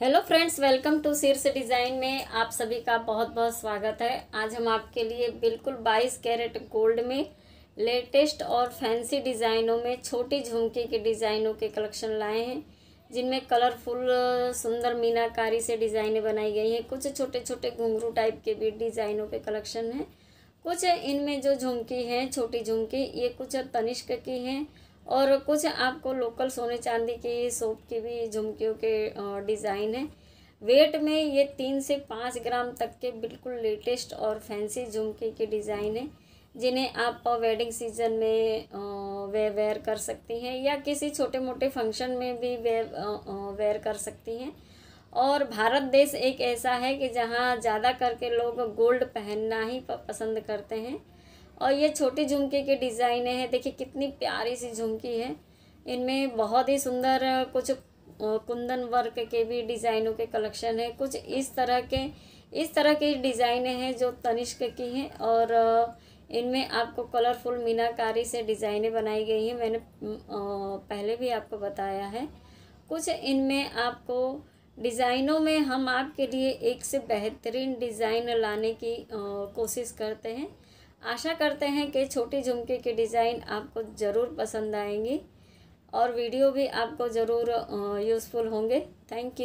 hello friends welcome to Shirsh design में आप सभी का बहुत बहुत स्वागत है आज हम आपके लिए बिल्कुल 22 कैरेट गोल्ड में लेटेस्ट और फैंसी डिज़ाइनों में छोटी झुमके के डिज़ाइनों के कलेक्शन लाए हैं जिनमें कलरफुल सुंदर मीनाकारी से डिज़ाइनें बनाई गई हैं कुछ छोटे छोटे घुंघरू टाइप के भी डिज़ाइनों के कलेक्शन हैं कुछ इनमें जो झुमकी हैं छोटी झुमकी ये कुछ तनिष्क की हैं और कुछ आपको लोकल सोने चांदी की सोप की भी झुमकियों के डिज़ाइन है वेट में ये तीन से पाँच ग्राम तक के बिल्कुल लेटेस्ट और फैंसी झुमके के डिज़ाइन है जिन्हें आप वेडिंग सीजन में वे वेयर कर सकती हैं या किसी छोटे मोटे फंक्शन में भी वे वेयर कर सकती हैं और भारत देश एक ऐसा है कि जहाँ ज़्यादा करके लोग गोल्ड पहनना ही पसंद करते हैं और ये छोटे झुमके के डिज़ाइन हैं देखिए कितनी प्यारी सी झुमकी है इनमें बहुत ही सुंदर कुछ कुंदन वर्क के भी डिज़ाइनों के कलेक्शन है कुछ इस तरह के इस तरह की डिज़ाइने हैं जो तनिष्क की हैं और इनमें आपको कलरफुल मीनाकारी से डिज़ाइनें बनाई गई हैं मैंने पहले भी आपको बताया है कुछ इनमें आपको डिज़ाइनों में हम आपके लिए एक से बेहतरीन डिज़ाइन लाने की कोशिश करते हैं आशा करते हैं कि छोटी झुमके की डिज़ाइन आपको ज़रूर पसंद आएंगी और वीडियो भी आपको ज़रूर यूज़फुल होंगे थैंक यू